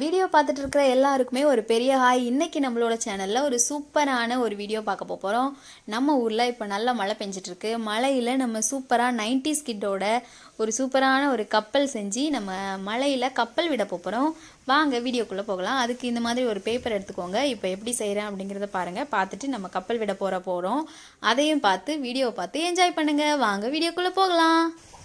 video பார்த்துட்டு இருக்கிற எல்லாருக்குமே ஒரு பெரிய ஹாய் இன்னைக்கு நம்மளோட சேனலில் ஒரு சூப்பரான ஒரு வீடியோ பார்க்க போகிறோம் நம்ம ஊரில் இப்போ நல்ல மழை பெஞ்சிட்ருக்கு மழையில் நம்ம சூப்பராக நைன்டி ஸ்கிட்டோட ஒரு சூப்பரான ஒரு கப்பல் செஞ்சு நம்ம மழையில் கப்பல் விட போகிறோம் வாங்க வீடியோக்குள்ளே போகலாம் அதுக்கு இந்த மாதிரி ஒரு பேப்பர் எடுத்துக்கோங்க இப்போ எப்படி செய்கிறேன் அப்படிங்கிறத பாருங்கள் பார்த்துட்டு நம்ம கப்பல் விட போகிற போகிறோம் அதையும் பார்த்து வீடியோவை பார்த்து என்ஜாய் பண்ணுங்கள் வாங்க வீடியோக்குள்ளே போகலாம்